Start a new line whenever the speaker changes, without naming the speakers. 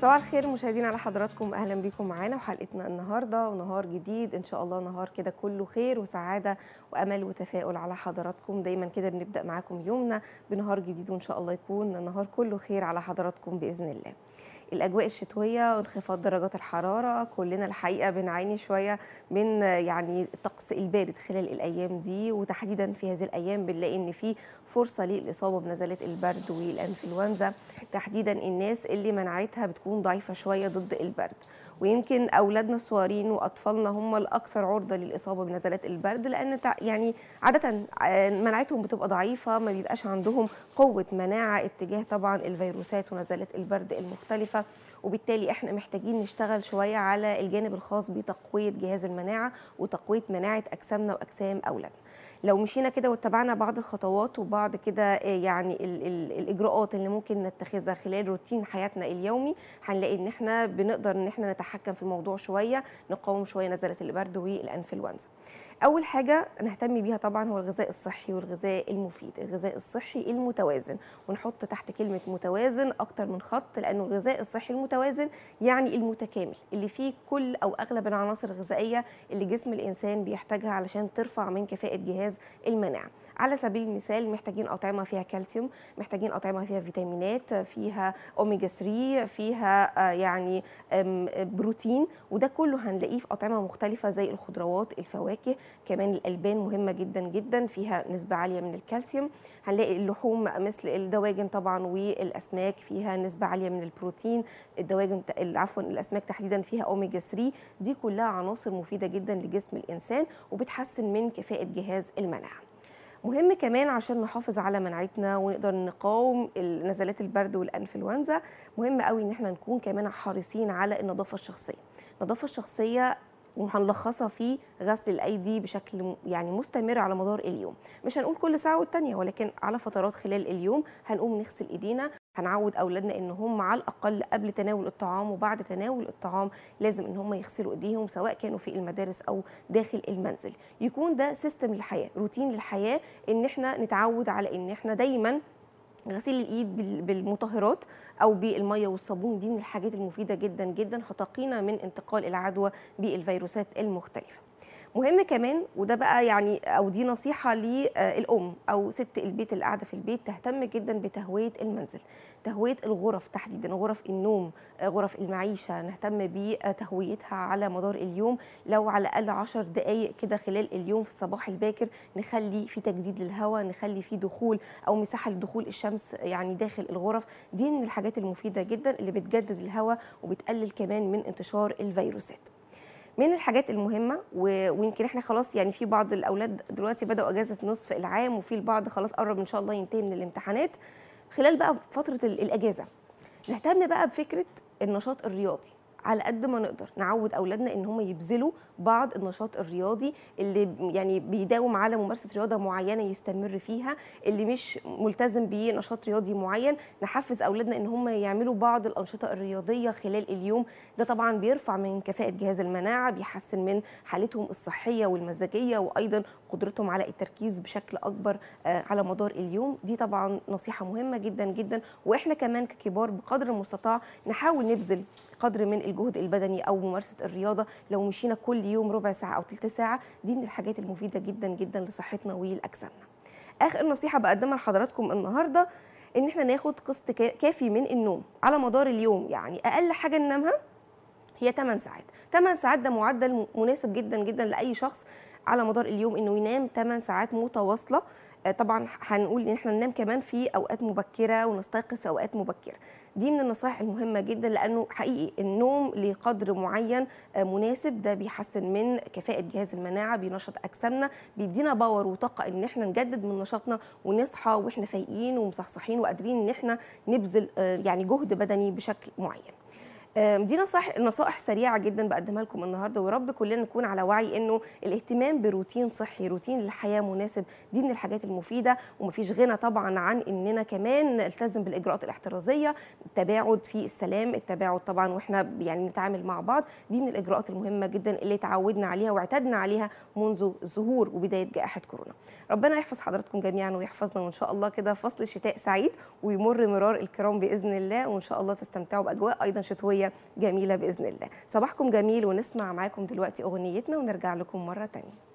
صباح الخير مشاهدينا على حضراتكم اهلا بيكم معانا وحلقتنا النهارده ونهار جديد ان شاء الله نهار كده كله خير وسعاده وامل وتفاؤل على حضراتكم دايما كده بنبدا معاكم يومنا بنهار جديد وان شاء الله يكون النهار كله خير على حضراتكم باذن الله الاجواء الشتويه وانخفاض درجات الحراره كلنا الحقيقه بنعاني شويه من يعني الطقس البارد خلال الايام دي وتحديدا في هذه الايام بنلاقي ان في فرصه للاصابه بنزلات البرد والانفلونزا تحديدا الناس اللي مناعتها بتكون بتكون ضعيفه شويه ضد البرد ويمكن اولادنا الصغيرين واطفالنا هم الاكثر عرضه للاصابه بنزلات البرد لان يعني عاده آه، مناعتهم بتبقى ضعيفه ما بيبقاش عندهم قوه مناعه اتجاه طبعا الفيروسات ونزلات البرد المختلفه وبالتالي احنا محتاجين نشتغل شويه على الجانب الخاص بتقويه جهاز المناعه وتقويه مناعه اجسامنا واجسام اولادنا لو مشينا كده واتبعنا بعض الخطوات وبعض كده آه، يعني الـ الـ الاجراءات اللي ممكن نتخذها خلال روتين حياتنا اليومي هنلاقي ان احنا بنقدر ان احنا نتحكم في الموضوع شويه نقاوم شويه نزله البرد والانفلونزا اول حاجه نهتم بيها طبعا هو الغذاء الصحي والغذاء المفيد الغذاء الصحي المتوازن ونحط تحت كلمه متوازن اكتر من خط لانه الغذاء الصحي المتوازن المتوازن يعني المتكامل اللي فيه كل او اغلب العناصر الغذائيه اللي جسم الانسان بيحتاجها علشان ترفع من كفاءه جهاز المناعه على سبيل المثال محتاجين اطعمه فيها كالسيوم محتاجين اطعمه فيها فيتامينات فيها اوميجا 3 فيها آه، يعني بروتين وده كله هنلاقيه في اطعمه مختلفه زي الخضروات الفواكه كمان الالبان مهمه جدا جدا فيها نسبه عاليه من الكالسيوم هنلاقي اللحوم مثل الدواجن طبعا والاسماك فيها نسبه عاليه من البروتين الدواجن عفوا الاسماك تحديدا فيها اوميجا 3 دي كلها عناصر مفيده جدا لجسم الانسان وبتحسن من كفاءه جهاز المناعه مهم كمان عشان نحافظ على مناعتنا ونقدر نقاوم نزلات البرد والانفلونزا مهم قوي ان احنا نكون كمان حريصين على النظافه الشخصيه النظافه الشخصيه وهنلخصها في غسل الايدي بشكل يعني مستمر على مدار اليوم مش هنقول كل ساعه والتانيه ولكن على فترات خلال اليوم هنقوم نغسل ايدينا هنعود اولادنا ان هم على الاقل قبل تناول الطعام وبعد تناول الطعام لازم ان هم يغسلوا ايديهم سواء كانوا في المدارس او داخل المنزل يكون ده سيستم للحياه روتين للحياه ان احنا نتعود على ان احنا دايما غسيل الايد بالمطهرات او بالميه والصابون دي من الحاجات المفيده جدا جدا هتقينا من انتقال العدوى بالفيروسات المختلفه مهم كمان وده بقى يعني او دي نصيحه للام آه، او ست البيت اللي قاعده في البيت تهتم جدا بتهويه المنزل تهويه الغرف تحديدا غرف النوم آه، غرف المعيشه نهتم بتهويتها على مدار اليوم لو على الاقل 10 دقائق كده خلال اليوم في الصباح الباكر نخلي في تجديد للهواء نخلي في دخول او مساحه لدخول الشمس يعني داخل الغرف دي من الحاجات المفيده جدا اللي بتجدد الهواء وبتقلل كمان من انتشار الفيروسات من الحاجات المهمه ويمكن احنا خلاص يعني في بعض الاولاد دلوقتي بداوا اجازه نصف العام وفي البعض خلاص قرب ان شاء الله ينتهي من الامتحانات خلال بقى فتره الاجازه نهتم بقى بفكره النشاط الرياضي على قد ما نقدر نعود اولادنا ان هم يبذلوا بعض النشاط الرياضي اللي يعني بيداوم على ممارسه رياضه معينه يستمر فيها اللي مش ملتزم بنشاط رياضي معين نحفز اولادنا ان هم يعملوا بعض الانشطه الرياضيه خلال اليوم ده طبعا بيرفع من كفاءه جهاز المناعه بيحسن من حالتهم الصحيه والمزاجيه وايضا قدرتهم على التركيز بشكل اكبر آه، على مدار اليوم دي طبعا نصيحه مهمه جدا جدا واحنا كمان ككبار بقدر المستطاع نحاول نبذل قدر من الجهد البدني او ممارسه الرياضه لو مشينا كل يوم ربع ساعه او ثلث ساعه دي من الحاجات المفيده جدا جدا لصحتنا ولاجسامنا اخر نصيحه بقدمها لحضراتكم النهارده ان احنا ناخد قسط كافي من النوم على مدار اليوم يعني اقل حاجه ننامها هي 8 ساعات 8 ساعات ده معدل مناسب جدا جدا لاي شخص على مدار اليوم انه ينام 8 ساعات متواصله آه، طبعا هنقول ان احنا ننام كمان في اوقات مبكره ونستيقظ في اوقات مبكره دي من النصائح المهمه جدا لانه حقيقي النوم لقدر معين آه، مناسب ده بيحسن من كفاءه جهاز المناعه بينشط اجسامنا بيدينا باور وطاقه ان احنا نجدد من نشاطنا ونصحى واحنا فايقين ومصحصحين وقادرين ان احنا نبذل آه، يعني جهد بدني بشكل معين دي نصائح نصائح سريعه جدا بقدمها لكم النهارده ويا رب كلنا نكون على وعي انه الاهتمام بروتين صحي روتين للحياه مناسب دي من الحاجات المفيده ومفيش غنى طبعا عن اننا كمان نلتزم بالاجراءات الاحترازيه التباعد في السلام التباعد طبعا واحنا يعني نتعامل مع بعض دي من الاجراءات المهمه جدا اللي تعودنا عليها واعتدنا عليها منذ ظهور وبدايه جائحه كورونا ربنا يحفظ حضراتكم جميعا ويحفظنا وان شاء الله كده فصل شتاء سعيد ويمر مرار الكرام باذن الله وان شاء الله تستمتعوا باجواء ايضا شتويه وشوية جميلة بإذن الله صباحكم جميل ونسمع معاكم دلوقتي أغنيتنا ونرجع لكم مرة تانية